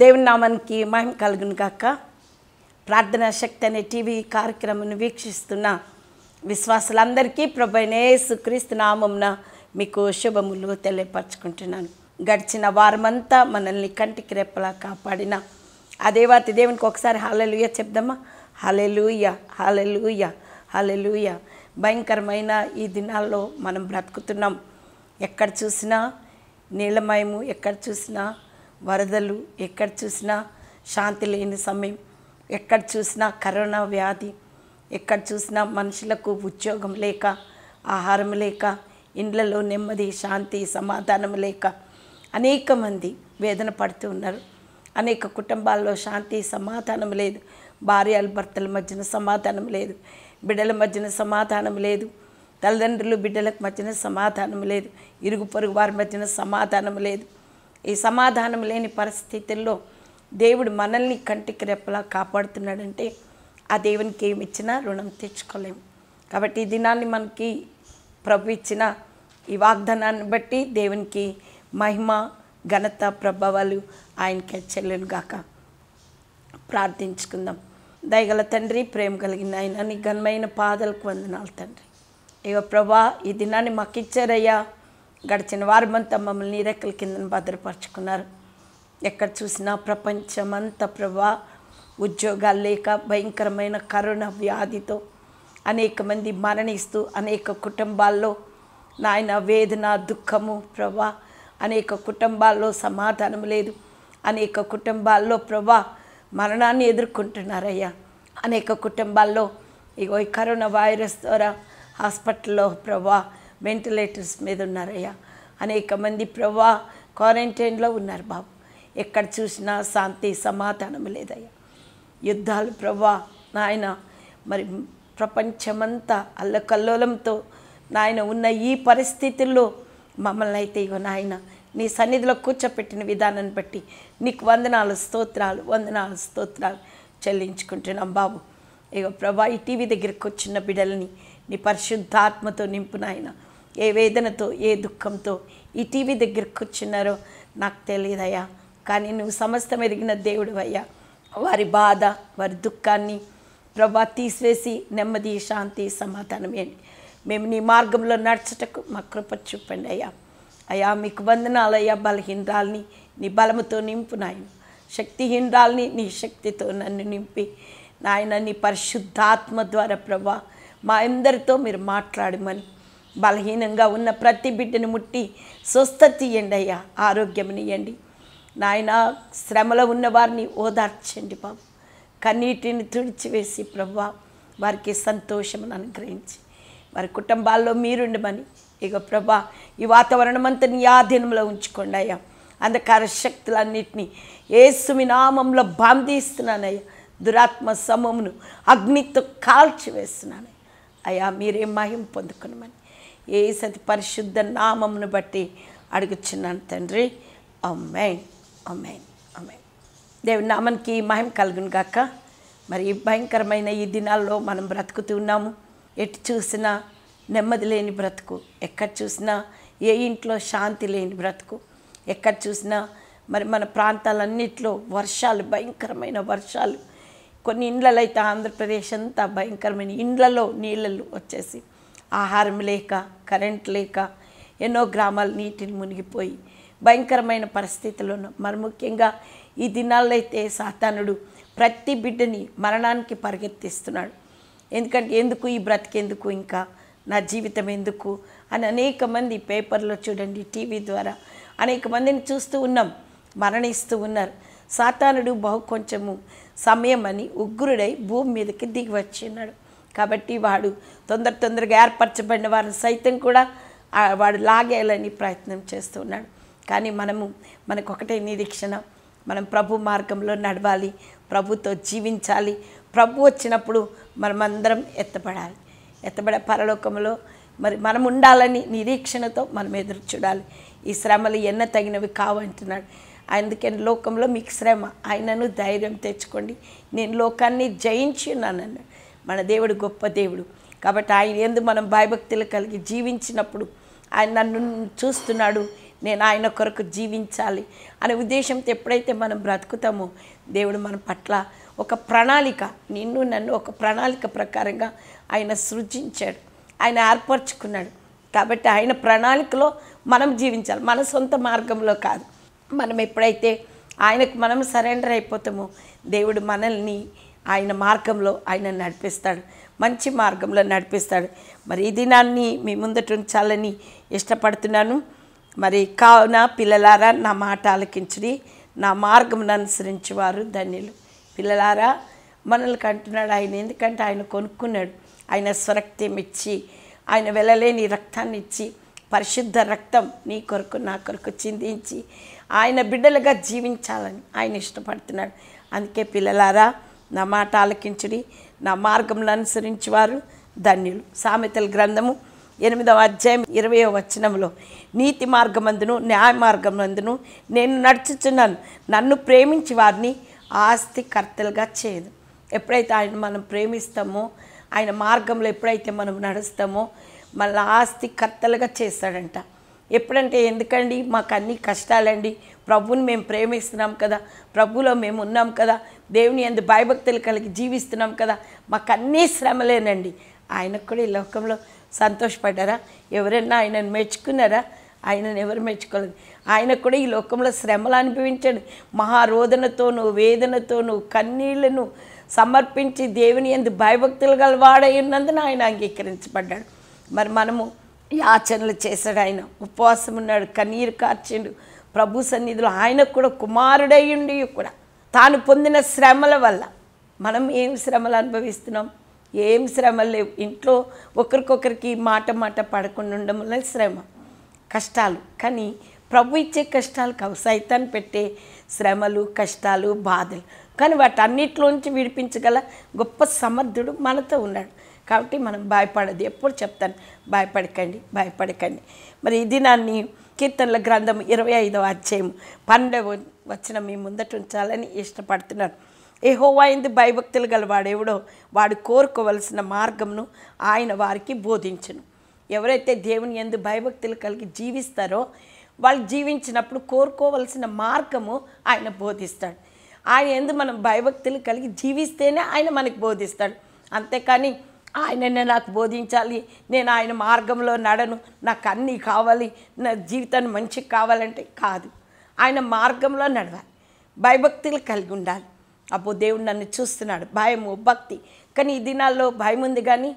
దేవుని నామానికి మహిమ కలుగును కాక ప్రార్థనా శక్తి అనే టీవీ కార్యక్రమం వీక్షిస్తున్న విశ్వాసులందరికీ ప్రభునే క్రీస్తు నామంన మీకు శుభములు తెలియపరచుకుంటున్నాను గడిచిన వారమంతా మనల్ని కంటికి రెప్పలా కాపాడిన అదేవాతి దేవునికి ఒకసారి హాలెలుయ చెప్దామా హాలెలుయ హాలెలుయ హాలెలుయ భయంకరమైన ఈ దినాల్లో మనం బ్రతుకుతున్నాం ఎక్కడ చూసినా నీలమయము ఎక్కడ చూసినా వరదలు ఎక్కడ చూసినా శాంతి లేని సమయం ఎక్కడ చూసినా కరోనా వ్యాధి ఎక్కడ చూసినా మనుషులకు ఉద్యోగం లేక ఆహారం లేక ఇండ్లలో నెమ్మది శాంతి సమాధానం లేక అనేక మంది వేదన పడుతూ ఉన్నారు అనేక కుటుంబాల్లో శాంతి సమాధానం లేదు భార్యలు భర్తల మధ్యన సమాధానం లేదు బిడ్డల మధ్యన సమాధానం లేదు తల్లిదండ్రులు బిడ్డలకు మధ్యన సమాధానం లేదు ఇరుగు పొరుగు వారి మధ్యన సమాధానం లేదు ఈ సమాధానం లేని పరిస్థితుల్లో దేవుడు మనల్ని కంటికి రెప్పలా కాపాడుతున్నాడంటే ఆ దేవునికి ఏమి ఇచ్చినా రుణం తెచ్చుకోలేము కాబట్టి ఈ దినాన్ని మనకి ప్రభు ఇచ్చిన ఈ వాగ్దానాన్ని బట్టి దేవునికి మహిమ ఘనత ప్రభావాలు ఆయనకి చెల్లెను గాక ప్రార్థించుకుందాం దయగల తండ్రి ప్రేమ కలిగిన ఆయన నీ ఘనమైన పాదలకు వందనాలు తండ్రి ఇక ప్రభా ఈ దినాన్ని మాకిచ్చారయ్యా గడిచిన వారమంతా మమ్మల్ని రెక్కల కింద భద్రపరుచుకున్నారు ఎక్కడ చూసినా ప్రపంచమంతా ప్రభా ఉద్యోగాలు లేక భయంకరమైన కరోనా వ్యాధితో అనేక మంది మరణిస్తూ అనేక కుటుంబాల్లో నాయన వేదన దుఃఖము ప్రభా అనేక కుటుంబాల్లో సమాధానం లేదు అనేక కుటుంబాల్లో ప్రభా మరణాన్ని ఎదుర్కొంటున్నారయ్యా అనేక కుటుంబాల్లో ఇగో ఈ కరోనా వైరస్ ద్వారా హాస్పిటల్లో ప్రభా వెంటిలేటర్స్ మీద ఉన్నారయ్యా అనేక మంది ప్రవా క్వారంటైన్లో ఉన్నారు బాబు ఎక్కడ చూసినా శాంతి సమాధానం లేదయ్యా యుద్ధాలు ప్రవ్వా నాయన మరి ప్రపంచమంతా అల్లకల్లోలంతో నాయన ఉన్న ఈ పరిస్థితుల్లో మమ్మల్ని అయితే ఇగో నాయన నీ సన్నిధిలో కూర్చోపెట్టిన విధానాన్ని బట్టి నీకు వందనాలు స్తోత్రాలు వందనాలు స్తోత్రాలు చెల్లించుకుంటున్నాం బాబు ఇక ప్రభా ఈ టీవీ దగ్గరికి వచ్చిన బిడ్డల్ని నీ పరిశుద్ధాత్మతో నింపు నాయన ఏ వేదనతో ఏ దుఃఖంతో ఈ టీవీ దగ్గరకు కూర్చున్నారో నాకు తెలియదయ్యా కానీ నువ్వు సమస్తం ఎరిగిన దేవుడు అయ్యా వారి బాధ వారి దుఃఖాన్ని ప్రభా తీసివేసి నెమ్మది శాంతి సమాధానమే మేము నీ మార్గంలో నడచటకు మా కృప చూపండి అయ్యా అయ్యా మీకు వందనాలయ్యా బలహీనరాల్ని నీ బలముతో నింపు నాయన శక్తిహీనరాల్ని నీ శక్తితో నన్ను నింపి నాయన నీ పరిశుద్ధాత్మ ద్వారా ప్రభా మా అందరితో మీరు మాట్లాడమని బలహీనంగా ఉన్న ప్రతి బిడ్డను ముట్టి స్వస్థత తీయండి అయ్యా ఆరోగ్యం ఇయ్యండి నాయన శ్రమలో ఉన్న వారిని ఓదార్చండి బాబు కన్నీటిని తుడిచివేసి ప్రభు వారికి సంతోషమని అనుగ్రహించి వారి కుటుంబాల్లో మీరుండమని ఇక ప్రభా ఈ వాతావరణం అంతా నీ ఆధీనంలో ఉంచుకోండి అయ్యా అంధకార శక్తులన్నింటినీ ఏసుమి నామంలో బాంధిస్తున్నానయ్యా దురాత్మ సమమును అగ్నితో కాల్చివేస్తున్నాను అయ్యా మీరే మాయం పొందుకునమని ఏసతి పరిశుద్ధ నామమును బట్టి అడుగుచున్నాను తండ్రి అమ్మాయి అమ్మాయి అమ్మాయి దేవుని నామనికి మహిమ కలుగును గాక మరి భయంకరమైన ఈ దినాల్లో మనం బ్రతుకుతున్నాము ఎటు చూసినా నెమ్మది లేని బ్రతుకు ఎక్కడ చూసినా ఏ ఇంట్లో శాంతి లేని బ్రతుకు ఎక్కడ చూసినా మరి మన ప్రాంతాలన్నింటిలో వర్షాలు భయంకరమైన వర్షాలు కొన్ని ఇండ్లలో అయితే ఆంధ్రప్రదేశ్ అంతా భయంకరమైన ఇండ్లలో నీళ్ళలు వచ్చేసి ఆహారం లేక కరెంట్ లేక ఎన్నో గ్రామాలు నీటిని మునిగిపోయి భయంకరమైన పరిస్థితులు మరి ముఖ్యంగా ఈ దినాల్లో అయితే సాతానుడు ప్రతి బిడ్డని మరణానికి పరిగెత్తిస్తున్నాడు ఎందుకంటే ఎందుకు ఈ బ్రతికెందుకు ఇంకా నా జీవితం ఎందుకు అని అనేక మంది పేపర్లో చూడండి టీవీ ద్వారా అనేక మందిని చూస్తూ ఉన్నాం మరణిస్తూ ఉన్నారు సాతానుడు బహు కొంచెము సమయం అని ఉగ్రుడై భూమి మీదకి దిగి వచ్చిన్నాడు కాబట్టి వాడు తొందర తొందరగా ఏర్పరచబడిన వారిని సైతం కూడా వాడు లాగేయాలని ప్రయత్నం చేస్తున్నాడు కానీ మనము మనకు ఒకటే నిరీక్షణ మనం ప్రభు మార్గంలో నడవాలి ప్రభుతో జీవించాలి ప్రభు వచ్చినప్పుడు మనమందరం ఎత్తపడాలి ఎత్తబడే పరలోకంలో మరి మనం ఉండాలని నిరీక్షణతో మనం ఎదురు చూడాలి ఈ శ్రమలు ఎన్న తగినవి కావంటున్నాడు అందుకని లోకంలో మీకు శ్రమ ఆయనను ధైర్యం తెచ్చుకోండి నేను లోకాన్ని జయించి ఉన్నానన్నాడు మన దేవుడు గొప్ప దేవుడు కాబట్టి ఆయన ఎందు మనం భయభక్తులు కలిగి జీవించినప్పుడు ఆయన నన్ను చూస్తున్నాడు నేను ఆయన కొరకు జీవించాలి అనే ఉద్దేశంతో ఎప్పుడైతే మనం బ్రతుకుతామో దేవుడు మన పట్ల ఒక ప్రణాళిక నిన్ను నన్ను ఒక ప్రణాళిక ప్రకారంగా ఆయన సృజించాడు ఆయన ఏర్పరచుకున్నాడు కాబట్టి ఆయన ప్రణాళికలో మనం జీవించాలి మన సొంత మార్గంలో కాదు మనం ఎప్పుడైతే ఆయనకు మనం సరెండర్ అయిపోతామో దేవుడు మనల్ని ఆయన మార్గంలో ఆయన నడిపిస్తాడు మంచి మార్గంలో నడిపిస్తాడు మరి ఈ దినాన్ని మీ ముందట ఉంచాలని ఇష్టపడుతున్నాను మరి కావున పిల్లలారా నా మాట ఆలకించుడి నా మార్గం అనుసరించి వారు ధన్యులు పిల్లలారా మనల్ని కంటున్నాడు ఆయన ఎందుకంటే ఆయన కొనుక్కున్నాడు ఆయన స్వరక్తం ఇచ్చి ఆయన వెళ్ళలేని రక్తాన్ని ఇచ్చి పరిశుద్ధ రక్తం నీ కొరకు నా కొరకు చిందించి ఆయన బిడ్డలుగా జీవించాలని ఆయన ఇష్టపడుతున్నాడు అందుకే పిల్లలారా నా మాట ఆలకించుడి నా మార్గంలో అనుసరించి వారు ధన్యులు సామెతల గ్రంథము ఎనిమిదవ అధ్యాయం ఇరవయ వచనంలో నీతి మార్గమందును న్యాయ మార్గమందును నేను నడుచుచున్నాను నన్ను ప్రేమించి వారిని ఆస్తికర్తలుగా చేయదు ఎప్పుడైతే ఆయన మనం ప్రేమిస్తామో ఆయన మార్గంలో ఎప్పుడైతే మనం నడుస్తామో మళ్ళీ ఆస్తికర్తలుగా చేస్తాడంట ఎప్పుడంటే ఎందుకండి మాకు అన్ని కష్టాలండి ప్రభుని మేము ప్రేమిస్తున్నాం కదా ప్రభులో మేము ఉన్నాం కదా దేవుని ఎందు భయభక్తులు కలిగి జీవిస్తున్నాం కదా మాకు అన్నీ శ్రమలేనండి ఆయనకు కూడా ఈ లోకంలో సంతోషపడ్డారా ఎవరైనా ఆయనను మెచ్చుకున్నారా ఆయనను ఎవరు మెచ్చుకోలేదు ఆయన కూడా ఈ లోకంలో శ్రమలు అనుభవించండి మహారోదనతోనూ వేదనతోనూ కన్నీళ్లను సమర్పించి దేవుని ఎందు భయభక్తులు గల వాడై ఉన్నందున ఆయన అంగీకరించబడ్డాడు మరి మనము యాచనలు చేశాడు ఆయన ఉపవాసం ఉన్నాడు కన్నీరు కార్చిండు ప్రభు సన్నిధిలో ఆయనకు కూడా కుమారుడయ్యుండి కూడా తాను పొందిన శ్రమల వల్ల మనం ఏం శ్రమలు అనుభవిస్తున్నాం ఏం శ్రమలు లేవు ఇంట్లో ఒకరికొకరికి మాట మాట పడకుండా ఉండడం వల్ల శ్రమ కష్టాలు కానీ ప్రభు ఇచ్చే కష్టాలు కావు సైతాన్ని పెట్టే శ్రమలు కష్టాలు బాధలు కానీ వాటన్నిటిలోంచి విడిపించగల గొప్ప సమర్థుడు మనతో ఉన్నాడు కాబట్టి మనం భయపడదు ఎప్పుడు చెప్తాను భయపడకండి భయపడకండి మరి ఈ దినాన్ని కీర్తనల గ్రంథం ఇరవై ఐదవ అధ్యాయం పండవ వచ్చిన మీ ముందట ఉంచాలని ఇష్టపడుతున్నారు ఏ హోవాయింది భయభక్తులు గలవాడెవడో వాడు కోరుకోవలసిన మార్గంను ఆయన వారికి బోధించను ఎవరైతే దేవుని ఎందు భయభక్తులు కలిగి జీవిస్తారో వాళ్ళు జీవించినప్పుడు కోరుకోవలసిన మార్గము ఆయన బోధిస్తాడు ఆయన ఎందు మనం భయభక్తులు కలిగి జీవిస్తేనే ఆయన మనకు బోధిస్తాడు అంతేకాని ఆయననే నాకు బోధించాలి నేను ఆయన మార్గంలో నడను నాకు అన్నీ కావాలి నా జీవితాన్ని మంచిగా కావాలంటే కాదు ఆయన మార్గంలో నడవాలి భయభక్తులు కలిగి ఉండాలి అప్పుడు దేవుడు నన్ను చూస్తున్నాడు భయము భక్తి కానీ ఈ దినాల్లో భయం ఉంది కానీ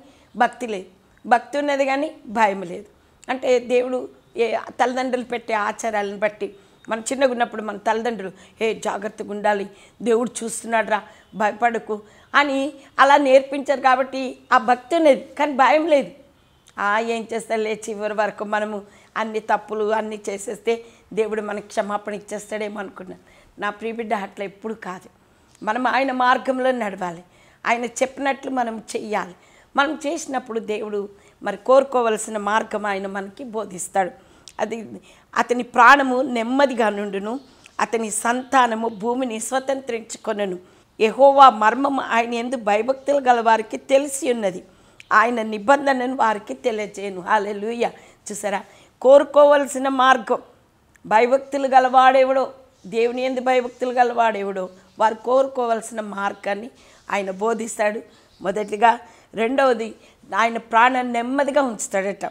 భక్తి లేదు భక్తి ఉన్నది కానీ భయం లేదు అంటే దేవుడు ఏ తల్లిదండ్రులు పెట్టే ఆచారాలను బట్టి మనం చిన్నగా ఉన్నప్పుడు మన తల్లిదండ్రులు ఏ జాగ్రత్తగా ఉండాలి దేవుడు చూస్తున్నాడు రా భయపడకు అని అలా నేర్పించారు కాబట్టి ఆ భక్తి ఉన్నది కానీ భయం లేదు ఏం చేస్తాలే చివరి వరకు మనము అన్ని తప్పులు అన్నీ చేసేస్తే దేవుడు మనకి క్షమాపణ ఇచ్చేస్తాడేమో అనుకున్నాను నా ప్రియబిడ్డ అట్లా ఎప్పుడు కాదు మనం ఆయన మార్గంలో నడవాలి ఆయన చెప్పినట్లు మనం చెయ్యాలి మనం చేసినప్పుడు దేవుడు మరి కోరుకోవలసిన మార్గం ఆయన మనకి బోధిస్తాడు అది అతని ప్రాణము నెమ్మదిగా నుండును అతని సంతానము భూమిని స్వతంత్రించుకొనను యహోవా మర్మం ఆయన ఎందు భయభక్తులు గల వారికి తెలిసి ఉన్నది ఆయన నిబంధనను వారికి హాలే లూయ చూసారా కోరుకోవలసిన మార్గం భయభక్తులు గలవాడేవుడో దేవుని ఎందు భయభక్తులు గలవాడేవుడో వారు కోరుకోవలసిన మార్గాన్ని ఆయన బోధిస్తాడు మొదటిగా రెండవది ఆయన ప్రాణాన్ని నెమ్మదిగా ఉంచుతాడట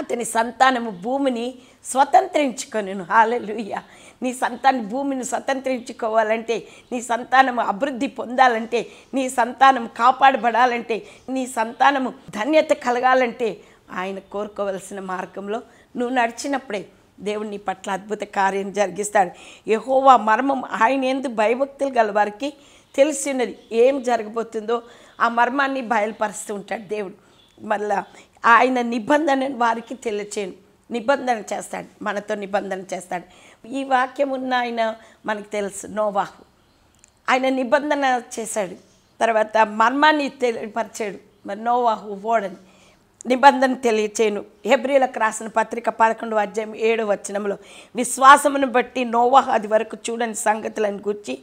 అతని సంతానము భూమిని స్వతంత్రించుకొనిను హాలెలుయ్య నీ సంతాన భూమిని స్వతంత్రించుకోవాలంటే నీ సంతానం అభివృద్ధి పొందాలంటే నీ సంతానం కాపాడబడాలంటే నీ సంతానము ధన్యత కలగాలంటే ఆయన కోరుకోవలసిన మార్గంలో నువ్వు నడిచినప్పుడే దేవుని పట్ల అద్భుత కార్యం జరిగిస్తాడు యహోవా మర్మం ఆయన ఎందు భయభక్తులు గల వారికి తెలిసినది ఏం జరగబోతుందో ఆ మర్మాన్ని బయలుపరుస్తూ ఉంటాడు దేవుడు మళ్ళా ఆయన నిబంధనను వారికి తెలియచేయను నిబంధన చేస్తాడు మనతో నిబంధన చేస్తాడు ఈ వాక్యం ఉన్న ఆయన మనకు తెలుసు నోవాహు ఆయన నిబంధన చేశాడు తర్వాత మర్మాన్ని తెలియపరిచాడు మరి నోవాహు ఓడని నిబంధన తెలియచేయను హెబ్రిలకు రాసిన పత్రిక పదకొండు అధ్యాయం ఏడు వచనంలో విశ్వాసమును బట్టి నోవాహు అది వరకు చూడని సంగతులను గుర్చి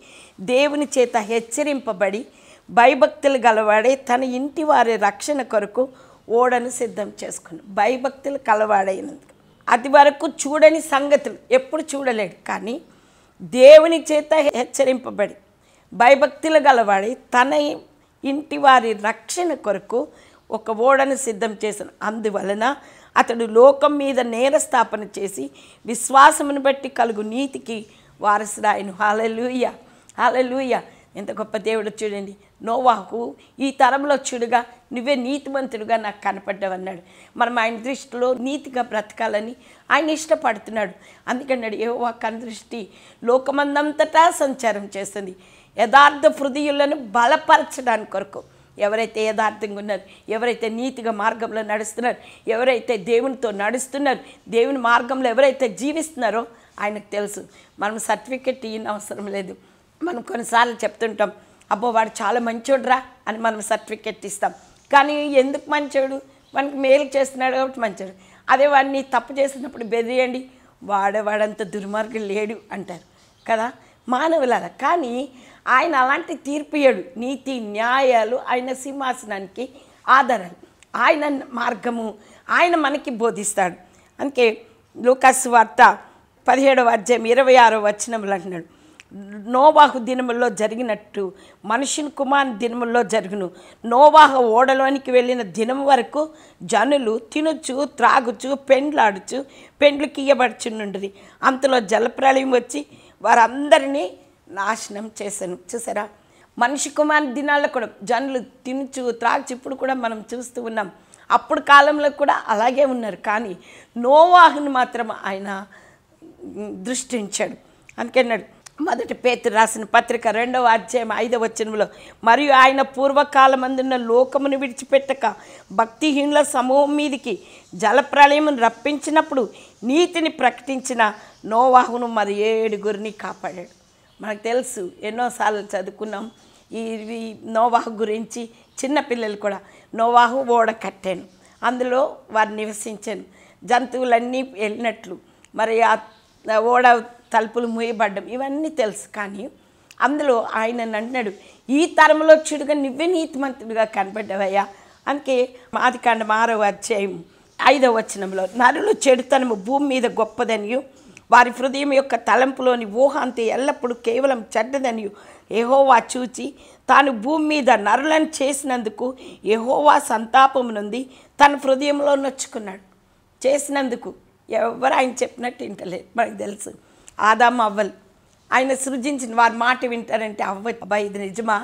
దేవుని చేత హెచ్చరింపబడి భయభక్తులు గలవాడే తన ఇంటి వారి రక్షణ కొరకు ఓడను సిద్ధం చేసుకుని భయభక్తులు కలవాడైనది అది వరకు చూడని సంగతులు ఎప్పుడు చూడలేడు కానీ దేవుని చేత హెచ్చరింపబడి భయభక్తులు గలవాడి తన ఇంటి వారి రక్షణ కొరకు ఒక ఓడను సిద్ధం చేశాను అందువలన అతడు లోకం మీద నేర స్థాపన చేసి విశ్వాసమును బట్టి కలుగు నీతికి వారసుడాయను హాలలుయ హాలలుయ ఎంత గొప్ప దేవుడు చూడండి నోవాహు ఈ తరంలో చుడుగా నువ్వే నీతిమంతుడుగా నాకు కనపడ్డావన్నాడు మనం ఆయన దృష్టిలో నీతిగా బ్రతకాలని ఆయన ఇష్టపడుతున్నాడు అందుకన్నాడు ఏ దృష్టి లోకమందంతటా సంచారం చేస్తుంది యథార్థ హృదయులను బలపరచడానికి కొరకు ఎవరైతే యథార్థంగా ఉన్నారు ఎవరైతే నీతిగా మార్గంలో నడుస్తున్నారు ఎవరైతే దేవునితో నడుస్తున్నారు దేవుని మార్గంలో ఎవరైతే జీవిస్తున్నారో ఆయనకు తెలుసు మనం సర్టిఫికెట్ ఇవ్వనవసరం అవసరం లేదు మనం కొన్నిసార్లు చెప్తుంటాం అబ్బో వాడు చాలా మంచోడ్రా అని మనం సర్టిఫికెట్ ఇస్తాం కానీ ఎందుకు మంచోడు మనకి మేలు చేస్తున్నాడు కాబట్టి మంచోడు అదే వాడిని తప్పు చేసినప్పుడు బెదిరేయండి వాడవాడంత దుర్మార్గం లేడు అంటారు కదా మానవులారా కానీ ఆయన అలాంటి తీర్పియడు నీతి న్యాయాలు ఆయన సింహాసనానికి ఆధారాలు ఆయన మార్గము ఆయన మనకి బోధిస్తాడు అందుకే లోకాసు వార్త పదిహేడవ అధ్యాయం ఇరవై ఆరో వచ్చినములు అంటున్నాడు నోవాహు దినముల్లో జరిగినట్టు మనుషుని కుమార్ దినముల్లో జరుగును నోవాహ ఓడలోనికి వెళ్ళిన దినం వరకు జనులు తినొచ్చు త్రాగుచు పెండ్లాడుచు పెండ్లు కీయబడుచుండుండేది అంతలో జలప్రళయం వచ్చి వారందరినీ నాశనం చేశాను చూసారా మనిషి కుమార్ దినాల్లో కూడా జనులు తినుచు త్రాగుచు ఇప్పుడు కూడా మనం చూస్తూ ఉన్నాం అప్పుడు కాలంలో కూడా అలాగే ఉన్నారు కానీ నోవాహుని మాత్రం ఆయన దృష్టించాడు అందుకన్నాడు మొదటి పేతు రాసిన పత్రిక రెండవ అధ్యాయం ఐదవ వచనంలో మరియు ఆయన పూర్వకాలం అందున్న లోకమును విడిచిపెట్టక భక్తిహీనుల సమూహం మీదికి జలప్రళయమును రప్పించినప్పుడు నీతిని ప్రకటించిన నోవాహును మరి ఏడుగురిని కాపాడాడు మనకు తెలుసు ఎన్నోసార్లు చదువుకున్నాం ఈ నోవాహు గురించి చిన్నపిల్లలు కూడా నోవాహు ఓడ కట్టాను అందులో వారు నివసించాను జంతువులన్నీ వెళ్ళినట్లు మరి ఆ ఓడ తలుపులు మూయబడ్డం ఇవన్నీ తెలుసు కానీ అందులో ఆయన అంటున్నాడు ఈ తరంలో చెడుగా నువ్వే నీతిమంతుడిగా కనబడ్డావయ్యా అందుకే మాది కాండ మారవ అధ్యాయం ఐదవ వచనంలో నరులు చెడుతనము భూమి మీద గొప్పదనియు వారి హృదయం యొక్క తలంపులోని ఊహాంతి ఎల్లప్పుడూ కేవలం చెడ్డదనియు ఎహోవా చూచి తాను భూమి మీద నరులను చేసినందుకు ఎహోవా సంతాపం నుండి తన హృదయంలో నొచ్చుకున్నాడు చేసినందుకు ఎవరు ఆయన చెప్పినట్టు వింటలేదు మనకు తెలుసు ఆదాం అవ్వలు ఆయన సృజించిన వారి మాట వింటారంటే అవ్వ అబ్బాయి ఇది నిజమా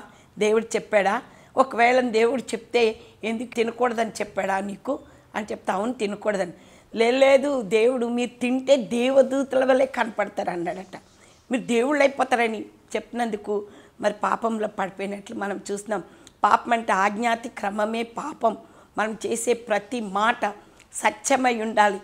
దేవుడు చెప్పాడా ఒకవేళ దేవుడు చెప్తే ఎందుకు తినకూడదని చెప్పాడా నీకు అని చెప్తా అవును తినకూడదని లేదు దేవుడు మీరు తింటే దేవదూతల వల్లే కనపడతారు అన్నాడట మీరు దేవుళ్ళు అయిపోతారని చెప్పినందుకు మరి పాపంలో పడిపోయినట్లు మనం చూసినాం పాపం అంటే ఆజ్ఞాతి క్రమమే పాపం మనం చేసే ప్రతి మాట సత్యమై ఉండాలి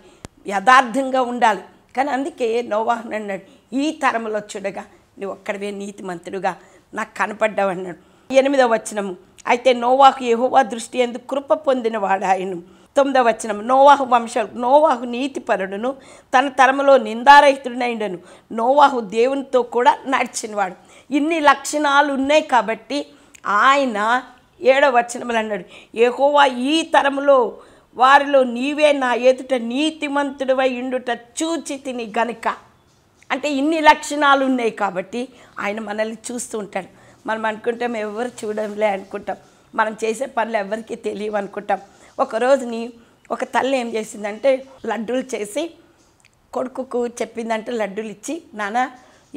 యథార్థంగా ఉండాలి కానీ అందుకే నోవాహన్ అన్నాడు ఈ తరంలో చూడగా నువ్వు ఒక్కడవే మంత్రుడుగా నాకు కనపడ్డావు అన్నాడు ఎనిమిదవ వచనము అయితే నోవాహు యహోవా దృష్టి ఎందుకు కృప పొందిన ఆయన తొమ్మిదవ వచనం నోవాహు వంశం నోవాహు నీతిపరుడును తన తరములో నిందారహితుడినైండను నోవాహు దేవునితో కూడా నడిచినవాడు ఇన్ని లక్షణాలు ఉన్నాయి కాబట్టి ఆయన ఏడవ వచనములు అన్నాడు ఏహోవా ఈ తరములో వారిలో నీవే నా ఎదుట నీతిమంతుడివై ఇండుట చూచి తిని గనుక అంటే ఇన్ని లక్షణాలు ఉన్నాయి కాబట్టి ఆయన మనల్ని చూస్తూ ఉంటాడు మనం అనుకుంటాం ఎవరు చూడంలే అనుకుంటాం మనం చేసే పనులు ఎవరికీ తెలియవు అనుకుంటాం ఒకరోజుని ఒక తల్లి ఏం చేసిందంటే లడ్డూలు చేసి కొడుకుకు చెప్పిందంటే లడ్డూలు ఇచ్చి నాన్న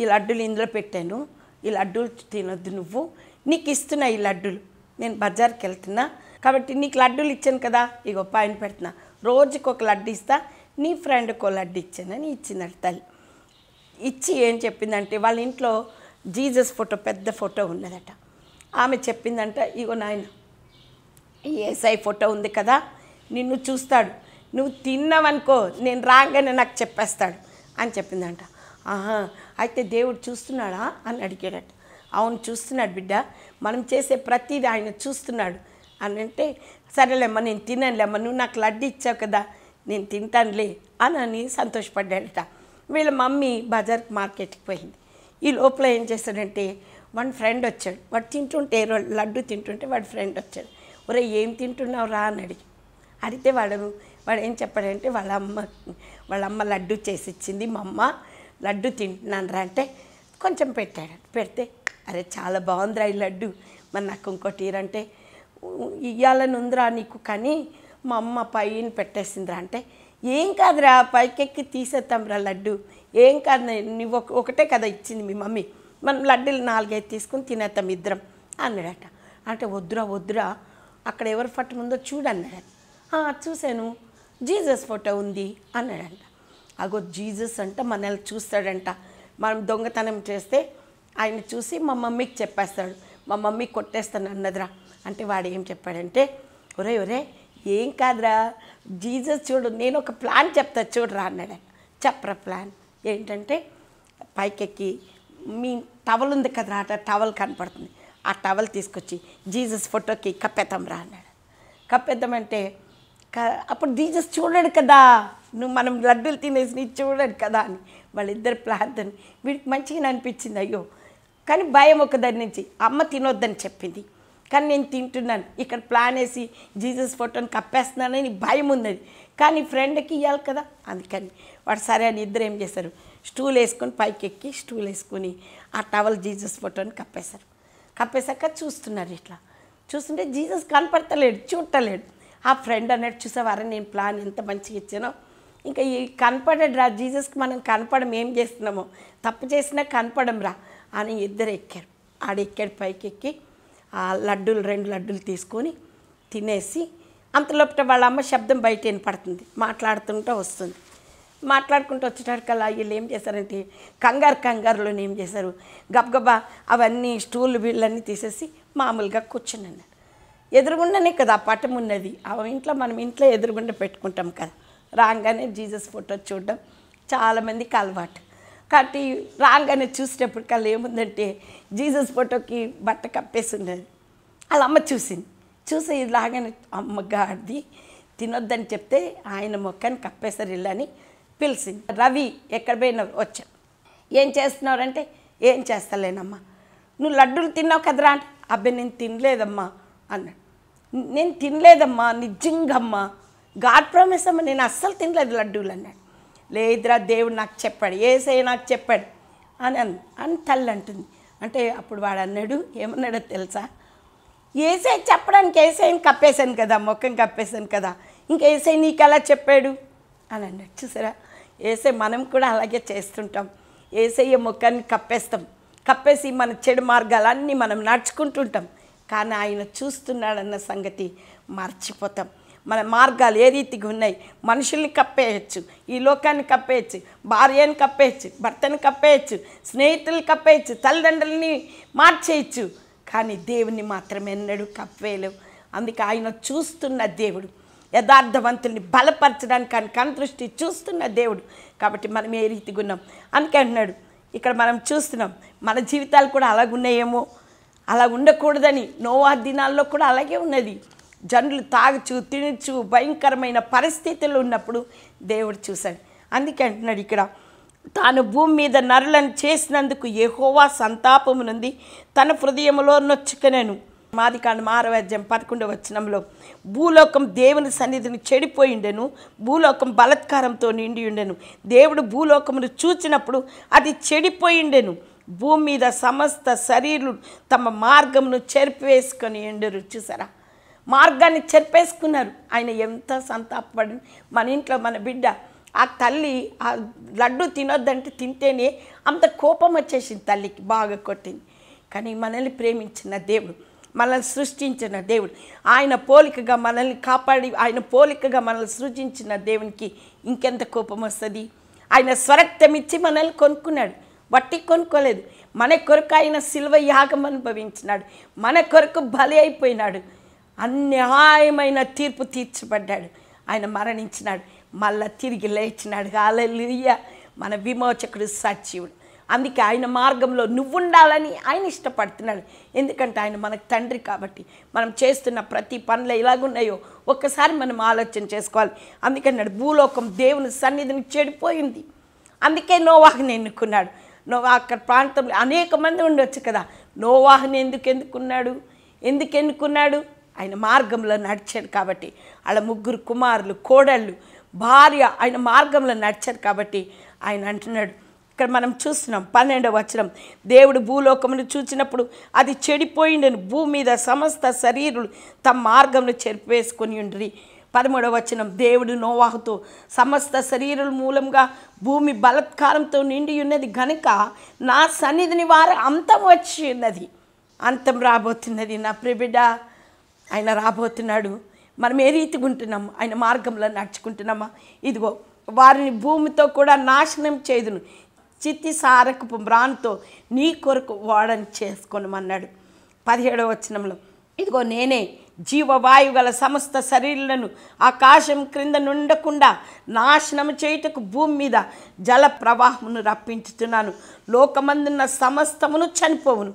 ఈ లడ్డూలు ఇందులో పెట్టాను ఈ లడ్డూలు తినొద్దు నువ్వు నీకు ఇస్తున్నా ఈ లడ్డూలు నేను బజార్కి వెళ్తున్నా కాబట్టి నీకు లడ్డూలు ఇచ్చాను కదా ఇగో పైన పెడుతున్నా రోజుకి ఒక లడ్డు ఇస్తా నీ ఫ్రెండ్కి ఒక లడ్డు ఇచ్చానని ఇచ్చిందట తల్లి ఇచ్చి ఏం చెప్పిందంటే వాళ్ళ ఇంట్లో జీజస్ ఫోటో పెద్ద ఫోటో ఉన్నదట ఆమె చెప్పిందంట ఇగో నాయన ఈ ఏసఐ ఫోటో ఉంది కదా నిన్ను చూస్తాడు నువ్వు తిన్నావనుకో నేను రాగానే నాకు చెప్పేస్తాడు అని చెప్పిందంట ఆహా అయితే దేవుడు చూస్తున్నాడా అని అడిగాడట అవును చూస్తున్నాడు బిడ్డ మనం చేసే ప్రతిదీ ఆయన చూస్తున్నాడు అని అంటే సరేలేమ్మా నేను తినలేమ్మా నువ్వు నాకు లడ్డు ఇచ్చావు కదా నేను తింటానులే అని అని సంతోషపడ్డాడట వీళ్ళ మమ్మీ బజార్ మార్కెట్కి పోయింది ఈ లోపల ఏం చేశాడంటే వాడి ఫ్రెండ్ వచ్చాడు వాడు తింటుంటే లడ్డు తింటుంటే వాడి ఫ్రెండ్ వచ్చాడు ఒరే ఏం తింటున్నావు రా అని అడిగి అడిగితే వాడు వాడు ఏం చెప్పాడంటే వాళ్ళ అమ్మ వాళ్ళ అమ్మ లడ్డు చేసి ఇచ్చింది మా అమ్మ లడ్డు తింటున్నాను రా అంటే కొంచెం పెట్టాడు పెడితే అరే చాలా బాగుందిరా ఈ లడ్డు మరి నాకు ఇంకోటి ఇరంటే ఇయ్యాలని ఉందిరా నీకు కానీ మా అమ్మ పైన పెట్టేసిందిరా అంటే ఏం కాదురా పైకెక్కి తీసేస్తాంరా లడ్డు ఏం కాదు నువ్వు ఒకటే కదా ఇచ్చింది మీ మమ్మీ మనం లడ్డూలు నాలుగైదు తీసుకుని తినేద్దాం ఇద్దరం అన్నాడట అంటే వద్దురా వద్దురా అక్కడ ఎవరు ఫోటో ఉందో చూడు అన్నాడు చూశాను జీజస్ ఫోటో ఉంది అన్నాడంట అగో జీజస్ అంట మనల్ని చూస్తాడంట మనం దొంగతనం చేస్తే ఆయన చూసి మా మమ్మీకి చెప్పేస్తాడు మా మమ్మీ కొట్టేస్తాను అన్నదిరా అంటే వాడు ఏం చెప్పాడంటే ఒరే ఒరే ఏం కాదురా జీజస్ చూడు నేను ఒక ప్లాన్ చెప్తా చూడురా అన్నాడు చెప్పరా ప్లాన్ ఏంటంటే పైకెక్కి మీ టవల్ ఉంది కదరా అట టవల్ కనపడుతుంది ఆ టవల్ తీసుకొచ్చి జీజస్ ఫోటోకి రా అన్నాడు కప్పెద్దామంటే క అప్పుడు జీజస్ చూడడు కదా నువ్వు మనం లడ్డూలు తినేసి చూడడు కదా అని వాళ్ళిద్దరు ప్లాన్తో వీడికి మంచిగా అనిపించింది అయ్యో కానీ భయం ఒకదాని నుంచి అమ్మ తినొద్దని చెప్పింది కానీ నేను తింటున్నాను ఇక్కడ ప్లాన్ వేసి జీసస్ ఫోటోని కప్పేస్తున్నానని భయం ఉన్నది కానీ ఫ్రెండ్కి ఇవ్వాలి కదా అందుకని వాడు సరే అని ఇద్దరు ఏం చేశారు స్టూల్ వేసుకొని పైకి ఎక్కి స్టూల్ వేసుకొని ఆ టవల్ జీసస్ ఫోటోని కప్పేశారు కప్పేశాక చూస్తున్నారు ఇట్లా చూస్తుంటే జీసస్ కనపడతలేడు చూడలేడు ఆ ఫ్రెండ్ అన్నట్టు చూసావారా నేను ప్లాన్ ఎంత మంచిగా ఇచ్చానో ఇంకా ఈ రా జీసస్కి మనం కనపడం ఏం చేస్తున్నామో తప్పు చేసినా కనపడం రా అని ఇద్దరు ఎక్కారు ఆడెక్కాడు పైకి ఎక్కి ఆ లడ్డూలు రెండు లడ్డూలు తీసుకొని తినేసి అంతలోపట వాళ్ళ అమ్మ శబ్దం బయట వినపడుతుంది మాట్లాడుతుంటే వస్తుంది మాట్లాడుకుంటూ అలా వీళ్ళు ఏం చేశారంటే కంగారు కంగారులోనే ఏం చేశారు గబగబా అవన్నీ స్టూల్ వీళ్ళన్నీ తీసేసి మామూలుగా కూర్చుని అన్నారు ఎదురుగుండనే కదా ఆ పటం ఉన్నది ఆ ఇంట్లో మనం ఇంట్లో ఎదురుగుండా పెట్టుకుంటాం కదా రాగానే జీసస్ ఫోటో చూడడం చాలామందికి అలవాటు కాబట్టి రాగానే చూసేటప్పటికల్లా ఏముందంటే జీసస్ ఫోటోకి బట్ట కప్పేసి ఉన్నది అలా అమ్మ చూసింది చూసి రాగానే అమ్మ గాడిది తినొద్దని చెప్తే ఆయన మొక్కని కప్పేశారు ఇల్లని పిలిచింది రవి ఎక్కడ పోయినావు వచ్చా ఏం చేస్తున్నారంటే ఏం చేస్తలేనమ్మా నువ్వు లడ్డూలు తిన్నావు కదరా అంటే అబ్బాయి నేను తినలేదమ్మా అన్నాడు నేను తినలేదమ్మా నిజంగమ్మా గాడ్ ప్రామిస్ అమ్మ నేను అస్సలు తినలేదు లడ్డూలు అన్నాడు లేదురా దేవుడు నాకు చెప్పాడు ఏసై నాకు చెప్పాడు అని అంది అని తల్లి అంటుంది అంటే అప్పుడు వాడు అన్నాడు ఏమన్నాడో తెలుసా ఏసై చెప్పడానికి ఏసైని కప్పేశాను కదా మొక్కం కప్పేశాను కదా ఇంకా ఏసై నీకు అలా చెప్పాడు అని అన్నాడు చూసారా ఏసై మనం కూడా అలాగే చేస్తుంటాం ఏసయ్య ముఖాన్ని కప్పేస్తాం కప్పేసి మన చెడు మార్గాలన్నీ మనం నడుచుకుంటుంటాం కానీ ఆయన చూస్తున్నాడన్న సంగతి మర్చిపోతాం మన మార్గాలు ఏ రీతిగా ఉన్నాయి మనుషుల్ని కప్పేయచ్చు ఈ లోకాన్ని కప్పేయచ్చు భార్యని కప్పేయచ్చు భర్తని కప్పేయచ్చు స్నేహితుల్ని కప్పేయచ్చు తల్లిదండ్రులని మార్చేయచ్చు కానీ దేవుని మాత్రమే ఎన్నడూ కప్పేయలేవు అందుకే ఆయన చూస్తున్న దేవుడు యథార్థవంతుల్ని బలపరచడానికి ఆయన కనుదృష్టి చూస్తున్న దేవుడు కాబట్టి మనం ఏ రీతిగా ఉన్నాం అందుకే అంటున్నాడు ఇక్కడ మనం చూస్తున్నాం మన జీవితాలు కూడా అలాగున్నాయేమో అలా ఉండకూడదని నోవా దినాల్లో కూడా అలాగే ఉన్నది జనులు తాగుచు తినచు భయంకరమైన పరిస్థితులు ఉన్నప్పుడు దేవుడు చూశాడు అందుకే అంటున్నాడు ఇక్కడ తాను భూమి మీద నరులను చేసినందుకు ఎహోవా సంతాపము నుండి తన హృదయంలో నొచ్చుకునేను మాది కాని మారవాజ్యం పదకొండవ వచనంలో భూలోకం దేవుని సన్నిధిని చెడిపోయిండెను భూలోకం బలత్కారంతో నిండి ఉండెను దేవుడు భూలోకమును చూచినప్పుడు అది చెడిపోయిండెను భూమి మీద సమస్త శరీరులు తమ మార్గమును చెరిపివేసుకొని ఎండరు చూసారా మార్గాన్ని చెప్పేసుకున్నారు ఆయన ఎంత సంతాపపడి మన ఇంట్లో మన బిడ్డ ఆ తల్లి ఆ లడ్డు తినొద్దంటే తింటేనే అంత కోపం వచ్చేసింది తల్లికి బాగా కొట్టింది కానీ మనల్ని ప్రేమించిన దేవుడు మనల్ని సృష్టించిన దేవుడు ఆయన పోలికగా మనల్ని కాపాడి ఆయన పోలికగా మనల్ని సృష్టించిన దేవునికి ఇంకెంత కోపం వస్తుంది ఆయన స్వరక్తం ఇచ్చి మనల్ని కొనుక్కున్నాడు వట్టి కొనుక్కోలేదు మన కొరకు ఆయన సిల్వ యాగం అనుభవించినాడు మన కొరకు బలి అయిపోయినాడు అన్యాయమైన తీర్పు తీర్చబడ్డాడు ఆయన మరణించినాడు మళ్ళా తిరిగి లేచినాడు హాలెలుయ్య మన విమోచకుడు సజీవుడు అందుకే ఆయన మార్గంలో నువ్వు ఉండాలని ఆయన ఇష్టపడుతున్నాడు ఎందుకంటే ఆయన మనకు తండ్రి కాబట్టి మనం చేస్తున్న ప్రతి పనులు ఎలాగున్నాయో ఒక్కసారి మనం ఆలోచన చేసుకోవాలి అందుకన్నాడు భూలోకం దేవుని సన్నిధిని చెడిపోయింది అందుకే నోవాహుని ఎన్నుకున్నాడు నోవా అక్కడ ప్రాంతంలో అనేక మంది ఉండొచ్చు కదా నోవాహుని ఎందుకు ఎందుకున్నాడు ఎందుకు ఎన్నుకున్నాడు ఆయన మార్గంలో నడిచాడు కాబట్టి వాళ్ళ ముగ్గురు కుమారులు కోడళ్ళు భార్య ఆయన మార్గంలో నడిచారు కాబట్టి ఆయన అంటున్నాడు ఇక్కడ మనం చూస్తున్నాం పన్నెండవ వచనం దేవుడు భూలోకమును చూచినప్పుడు అది చెడిపోయిండను భూమి మీద సమస్త శరీరులు తమ మార్గంలో చెరిపేసుకొని ఉండ్రి పదమూడవ వచనం దేవుడు నోవాహుతో సమస్త శరీరుల మూలంగా భూమి బలత్కారంతో నిండి ఉన్నది కనుక నా సన్నిధిని వారు అంతం వచ్చి ఉన్నది అంతం రాబోతున్నది నా ప్రిబిడ ఆయన రాబోతున్నాడు మనం ఏ రీతిగా ఉంటున్నాము ఆయన మార్గంలో నడుచుకుంటున్నామా ఇదిగో వారిని భూమితో కూడా నాశనం చేయదును చిత్తి సారకపు బ్రాన్తో నీ కొరకు వాడని చేసుకోనమన్నాడు పదిహేడవ వచనంలో ఇదిగో నేనే జీవవాయు గల సమస్త శరీరులను ఆకాశం క్రింద నుండకుండా నాశనం చేయుటకు భూమి మీద జల ప్రవాహమును రప్పించుతున్నాను లోకమందున్న సమస్తమును చనిపోవును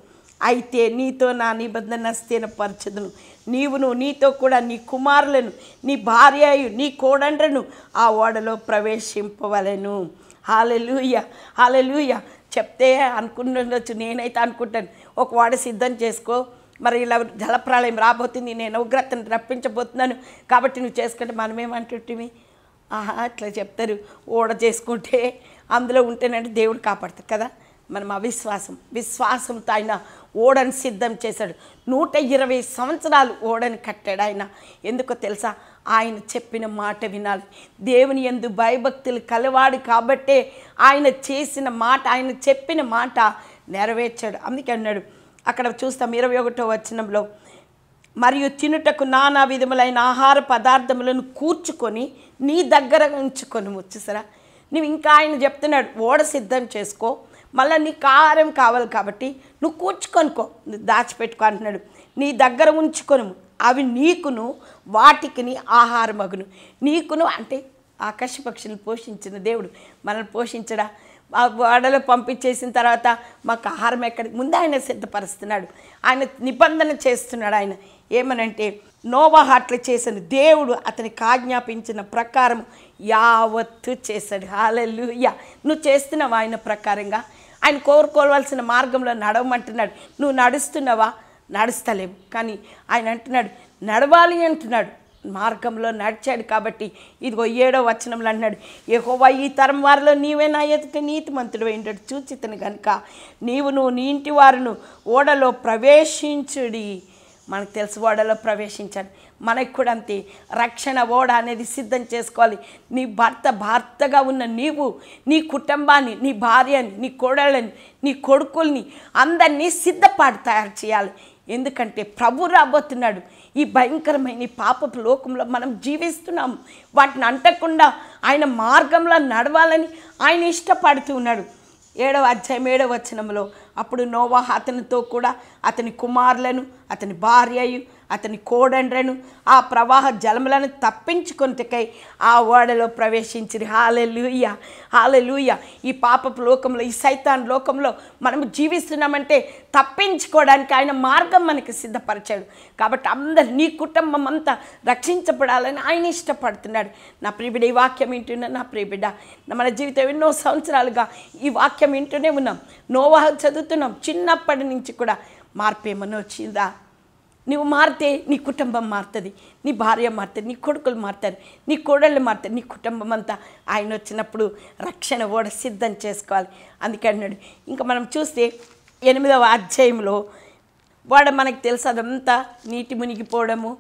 అయితే నీతో నా నిబంధన స్థిరపరచదును నీవును నీతో కూడా నీ కుమారులను నీ భార్యయు నీ కోడండ్రను ఆ ఓడలో ప్రవేశింపవలను హాలెలుయ హాలెలుయ చెప్తే అనుకుంటుండొచ్చు నేనైతే అనుకుంటాను ఒక వాడ సిద్ధం చేసుకో మరి ఇలా జలప్రాలయం రాబోతుంది నేను ఉగ్రతను రప్పించబోతున్నాను కాబట్టి నువ్వు చేసుకుంటే మనమేమంటుంటివి ఆహా అట్లా చెప్తారు ఓడ చేసుకుంటే అందులో ఉంటేనంటే దేవుడు కాపాడతారు కదా మనం అవిశ్వాసం విశ్వాసంతో ఆయన ఓడని సిద్ధం చేశాడు నూట ఇరవై సంవత్సరాలు ఓడని కట్టాడు ఆయన ఎందుకో తెలుసా ఆయన చెప్పిన మాట వినాలి దేవుని ఎందు భయభక్తులు కలవాడు కాబట్టే ఆయన చేసిన మాట ఆయన చెప్పిన మాట నెరవేర్చాడు అందుకే అన్నాడు అక్కడ చూస్తాం ఇరవై ఒకటో వచనంలో మరియు తినుటకు నానా విధములైన ఆహార పదార్థములను కూర్చుకొని నీ దగ్గర ఉంచుకొని వచ్చేసరా నువ్వు ఇంకా ఆయన చెప్తున్నాడు ఓడ సిద్ధం చేసుకో మళ్ళీ నీకు ఆహారం కావాలి కాబట్టి నువ్వు కూర్చుకొనుకో దాచిపెట్టుకో అంటున్నాడు నీ దగ్గర ఉంచుకొను అవి నీకును వాటికిని మగును నీకును అంటే ఆకాశ పక్షులు పోషించిన దేవుడు మనల్ని పోషించడా ఆ వాడలో పంపించేసిన తర్వాత మాకు ఆహారం ఎక్కడ ముందు ఆయన సిద్ధపరుస్తున్నాడు ఆయన నిబంధన చేస్తున్నాడు ఆయన ఏమనంటే నోవాహాట్లు చేసిన దేవుడు అతనికి ఆజ్ఞాపించిన ప్రకారం యావత్తు చేశాడు హాలెల్లు యా నువ్వు చేస్తున్నావా ఆయన ప్రకారంగా ఆయన కోరుకోవాల్సిన మార్గంలో నడవమంటున్నాడు నువ్వు నడుస్తున్నావా నడుస్తలేవు కానీ ఆయన అంటున్నాడు నడవాలి అంటున్నాడు మార్గంలో నడిచాడు కాబట్టి ఇదిగో ఏడో వచనంలో అన్నాడు ఏహోవా ఈ తరం వారిలో నీవే నా నీతి నీతిమంతుడు అయినాడు చూచితను కనుక నీవు నువ్వు నీ ఇంటి వారును ఓడలో ప్రవేశించుడి మనకు తెలుసు ఓడలో ప్రవేశించాడు మనకు కూడా అంతే రక్షణ ఓడ అనేది సిద్ధం చేసుకోవాలి నీ భర్త భర్తగా ఉన్న నీవు నీ కుటుంబాన్ని నీ భార్యని నీ కోడళ్ళని నీ కొడుకుల్ని అందరినీ సిద్ధపాటు తయారు చేయాలి ఎందుకంటే ప్రభు రాబోతున్నాడు ఈ భయంకరమైన పాపపు లోకంలో మనం జీవిస్తున్నాము వాటిని అంటకుండా ఆయన మార్గంలో నడవాలని ఆయన ఇష్టపడుతూ ఉన్నాడు ఏడవ అధ్యాయం ఏడవ వచనంలో అప్పుడు నోవా అతనితో కూడా అతని కుమారులను అతని భార్యయు అతని కోడండ్రను ఆ ప్రవాహ జలములను తప్పించుకొనికై ఆ ఓడలో లూయ హాలెలుయ హాలెలుయ ఈ పాపపు లోకంలో ఈ సైతాన్ లోకంలో మనం జీవిస్తున్నామంటే తప్పించుకోవడానికి ఆయన మార్గం మనకి సిద్ధపరిచాడు కాబట్టి అందరు నీ కుటుంబం అంతా రక్షించబడాలని ఆయన ఇష్టపడుతున్నాడు నా ప్రియబిడ ఈ వాక్యం వింటున్నా నా ప్రియబిడ్డ మన జీవితం ఎన్నో సంవత్సరాలుగా ఈ వాక్యం వింటూనే ఉన్నాం నోవాహ చదువుతున్నాం చిన్నప్పటి నుంచి కూడా మార్పేమనో వచ్చిందా నువ్వు మారితే నీ కుటుంబం మారుతుంది నీ భార్య మారుతుంది నీ కొడుకులు మారుతారు నీ కోడళ్ళు మారుతారు నీ కుటుంబం అంతా ఆయన వచ్చినప్పుడు రక్షణ ఓడ సిద్ధం చేసుకోవాలి అందుకే అన్నాడు ఇంకా మనం చూస్తే ఎనిమిదవ అధ్యాయంలో వాడ మనకు తెలుసు అదంతా నీటి మునిగిపోవడము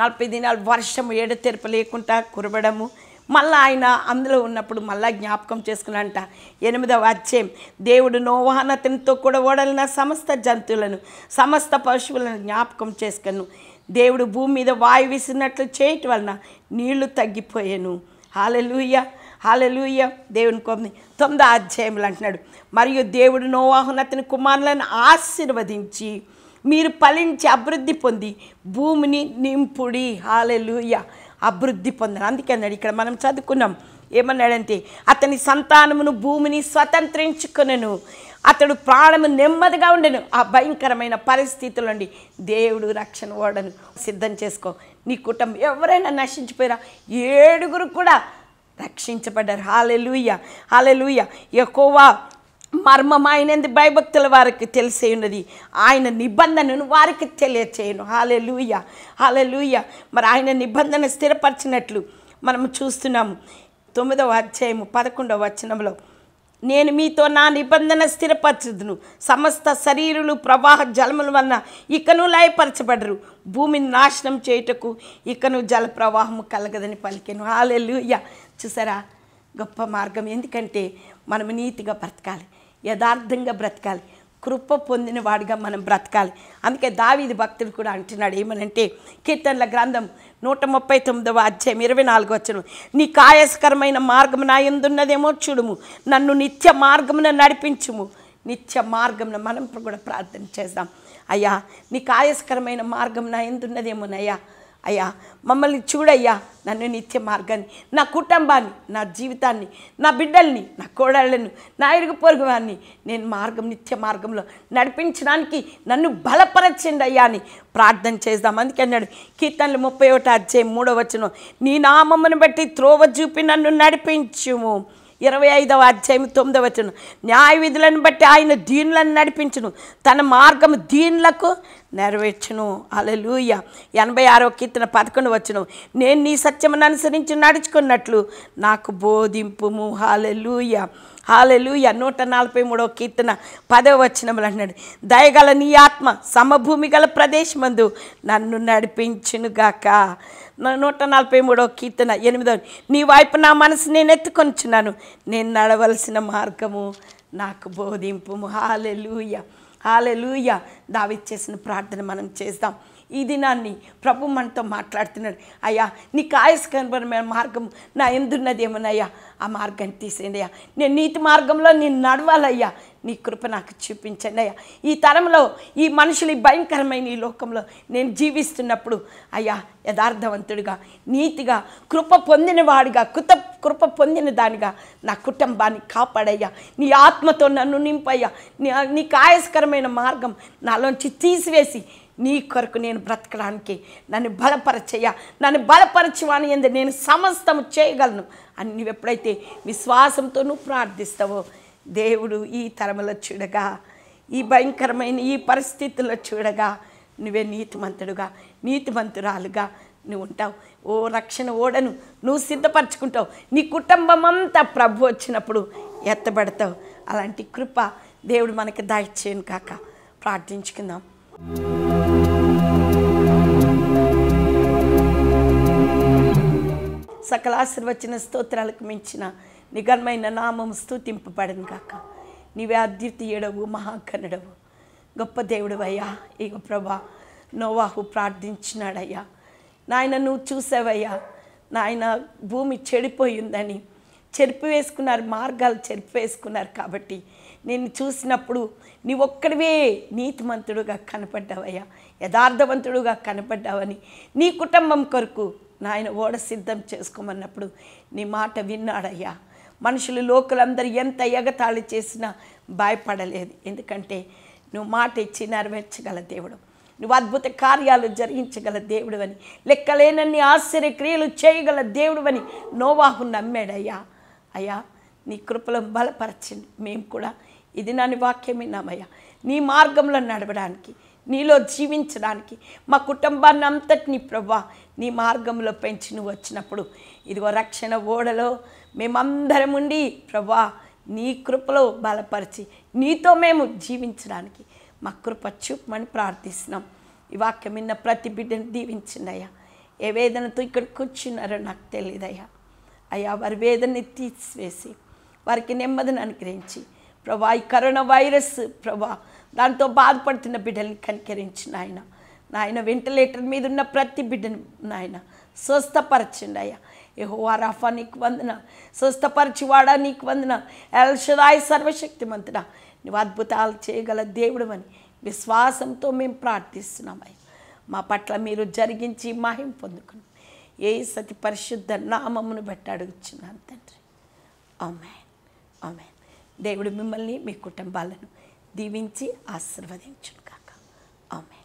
నలభై దినాలు వర్షము ఏడ తెరప లేకుండా కురవడము మళ్ళీ ఆయన అందులో ఉన్నప్పుడు మళ్ళా జ్ఞాపకం చేసుకున్నంట ఎనిమిదవ అధ్యయం దేవుడు నోవాహనతనితో కూడా ఓడలిన సమస్త జంతువులను సమస్త పశువులను జ్ఞాపకం చేసుకను దేవుడు భూమి మీద వాయు విసిరినట్లు చేయటం వలన నీళ్లు తగ్గిపోయాను హాలెలుయ్య హాలెలుయ్య దేవుని కొమ్మి తొమ్మిది అధ్యాయములు అంటున్నాడు మరియు దేవుడు నోవాహునతని కుమారులను ఆశీర్వదించి మీరు ఫలించి అభివృద్ధి పొంది భూమిని నింపుడి హాలెలుయ్య అభివృద్ధి అందుకే అందుకన్నాడు ఇక్కడ మనం చదువుకున్నాం ఏమన్నాడంటే అతని సంతానమును భూమిని స్వతంత్రించుకునను అతడు ప్రాణము నెమ్మదిగా ఉండను ఆ భయంకరమైన పరిస్థితుల నుండి దేవుడు రక్షణ ఓడను సిద్ధం చేసుకో నీ కుటుంబం ఎవరైనా నశించిపోయారా ఏడుగురు కూడా రక్షించబడ్డారు హాలెలుయ్య హాలెలుయ్య ఎక్కువ మర్మం మర్మమైనది భయభక్తుల వారికి తెలిసే ఉన్నది ఆయన నిబంధనను వారికి తెలియచేయను హాలే లూయ హాలే లూయ మరి ఆయన నిబంధన స్థిరపరిచినట్లు మనము చూస్తున్నాము తొమ్మిదవ అధ్యాయము పదకొండవ వచనంలో నేను మీతో నా నిబంధన స్థిరపరచుదును సమస్త శరీరులు ప్రవాహ జలముల వలన ఇకను లయపరచబడరు భూమిని నాశనం చేయుటకు ఇకను జల ప్రవాహము కలగదని పలికాను లూయ చూసారా గొప్ప మార్గం ఎందుకంటే మనం నీతిగా బ్రతకాలి యథార్థంగా బ్రతకాలి కృప పొందిన వాడిగా మనం బ్రతకాలి అందుకే దావీది భక్తుడు కూడా అంటున్నాడు ఏమనంటే కీర్తనల గ్రంథం నూట ముప్పై తొమ్మిదవ అధ్యాయం ఇరవై నాలుగు వచ్చిన నీ కాయస్కరమైన మార్గం నా ఎందున్నదేమో చూడుము నన్ను నిత్య మార్గమున నడిపించుము నిత్య మార్గం మనం కూడా ప్రార్థన చేద్దాం అయ్యా నీ కాయస్కరమైన మార్గం నా ఎందున్నదేమోనయ్యా అయ్యా మమ్మల్ని చూడయ్యా నన్ను నిత్య మార్గాన్ని నా కుటుంబాన్ని నా జీవితాన్ని నా బిడ్డల్ని నా కోడళ్ళను నా ఇరుగు పొరుగు వారిని నేను మార్గం నిత్య మార్గంలో నడిపించడానికి నన్ను బలపరచండి అయ్యా అని ప్రార్థన చేద్దాం అందుకే అన్నాడు కీర్తనలు ముప్పై ఒకటి అధ్యాయం మూడో నీ నామమ్మను బట్టి త్రోవ చూపి నన్ను నడిపించుము ఇరవై ఐదవ అధ్యాయం తొమ్మిదవ వచ్చను న్యాయ విధులను బట్టి ఆయన దీనులను నడిపించును తన మార్గం దీనులకు నెరవేర్చును అలలుయ ఎనభై ఆరో కీర్తన పదకొండు వచ్చును నేను నీ సత్యమును అనుసరించి నడుచుకున్నట్లు నాకు బోధింపు హాలెలుయ హాలెలుయ నూట నలభై మూడో కీర్తన పదవ వచనములు అన్నాడు దయగల నీ ఆత్మ సమభూమి గల ప్రదేశమందు నన్ను నడిపించునుగాక నూట నలభై మూడో కీర్తన ఎనిమిదో నీ వైపు నా మనసు నేను ఎత్తుకొనిచున్నాను నేను నడవలసిన మార్గము నాకు బోధింపు హాలెలూయ దావి దావిచ్చేసిన ప్రార్థన మనం చేస్తాం ఈ దినాన్ని ప్రభు మనతో మాట్లాడుతున్నాడు అయ్యా నీ కాయస్ మార్గం నా ఎందున్నదేమోనయ్యా ఆ మార్గాన్ని తీసేయండి అయ్యా నేను నీతి మార్గంలో నేను నడవాలయ్యా నీ కృప నాకు చూపించండి అయ్యా ఈ తరంలో ఈ మనుషులు భయంకరమైన ఈ లోకంలో నేను జీవిస్తున్నప్పుడు అయ్యా యథార్థవంతుడిగా నీతిగా కృప పొందినవాడిగా కృత కృప పొందిన దానిగా నా కుటుంబాన్ని కాపాడయ్యా నీ ఆత్మతో నన్ను నింపయ్యా నీ కాయస్కరమైన మార్గం నాలోంచి తీసివేసి నీ కొరకు నేను బ్రతకడానికి నన్ను బలపరచయ్య నన్ను బలపరచువాని ఎందు నేను సమస్తం చేయగలను అని నువ్వు ఎప్పుడైతే విశ్వాసంతో ప్రార్థిస్తావో దేవుడు ఈ తరములో చూడగా ఈ భయంకరమైన ఈ పరిస్థితుల్లో చూడగా నువ్వే నీతిమంతుడుగా నీతిమంతురాలుగా నువ్వు ఉంటావు ఓ రక్షణ ఓడను నువ్వు సిద్ధపరచుకుంటావు నీ కుటుంబం అంతా ప్రభు వచ్చినప్పుడు ఎత్తబడతావు అలాంటి కృప దేవుడు మనకి దయచేయను కాక ప్రార్థించుకుందాం సకల స్తోత్రాలకు మించిన నిఘనమైన నామం స్థుతింపబడను కాక నీవే ఏడవు మహాకనుడవు గొప్ప దేవుడు అయ్యా ఇక ప్రభా నోవాహు ప్రార్థించినాడయ్యా నాయన నువ్వు చూసావయ్యా నాయన భూమి చెడిపోయిందని చెరిపివేసుకున్నారు మార్గాలు చెరిపివేసుకున్నారు కాబట్టి నేను చూసినప్పుడు నీ ఒక్కడివే నీతిమంతుడుగా కనపడ్డావయ్యా యథార్థవంతుడుగా కనపడ్డావని నీ కుటుంబం కొరకు నాయన ఓడ సిద్ధం చేసుకోమన్నప్పుడు నీ మాట విన్నాడయ్యా మనుషులు లోకలందరూ ఎంత ఎగతాళి చేసినా భయపడలేదు ఎందుకంటే నువ్వు మాట ఇచ్చి నెరవేర్చగల దేవుడు నువ్వు అద్భుత కార్యాలు జరిగించగల దేవుడు అని లెక్కలేనన్ని ఆశ్చర్యక్రియలు చేయగల దేవుడు అని నోవాహు నమ్మాడయ్యా అయ్యా నీ కృపలో బలపరచండి మేము కూడా ఇది నాని వాక్యం విన్నామయ్యా నీ మార్గంలో నడవడానికి నీలో జీవించడానికి మా కుటుంబాన్ని అంతటిని ప్రభా నీ మార్గంలో పెంచి నువ్వు వచ్చినప్పుడు ఇదిగో రక్షణ ఓడలో మేమందరం ఉండి ప్రభా నీ కృపలో బలపరిచి నీతో మేము జీవించడానికి మా కృప చూపమని ప్రార్థిస్తున్నాం ఈ వాక్యం విన్న ప్రతి బిడ్డను దీవించిందయ్యా ఏ వేదనతో ఇక్కడ కూర్చున్నారో నాకు తెలియదయ్యా అయ్యా వారి వేదనని తీసివేసి వారికి నెమ్మదిని అనుగ్రహించి ప్రభా ఈ కరోనా వైరస్ ప్రభా దాంతో బాధపడుతున్న బిడ్డల్ని కనికరించిన ఆయన నాయన వెంటిలేటర్ మీద ఉన్న ప్రతి బిడ్డను నాయన స్వస్థపరచండి అయ్యా ఆ రఫా నీకు వందన స్వస్థపరిచివాడా నీకు వందన సర్వశక్తి సర్వశక్తిమంతుడ నువ్వు అద్భుతాలు చేయగల దేవుడు అని విశ్వాసంతో మేము ప్రార్థిస్తున్నామయ్య మా పట్ల మీరు జరిగించి మహిం పొందుకుని ఏ సతి పరిశుద్ధ నామమును బట్టి అడుగుచున్నాను తండ్రి ఆమెన్ ఆమెన్ దేవుడు మిమ్మల్ని మీ కుటుంబాలను దీవించి ఆశీర్వదించును కాక ఆమె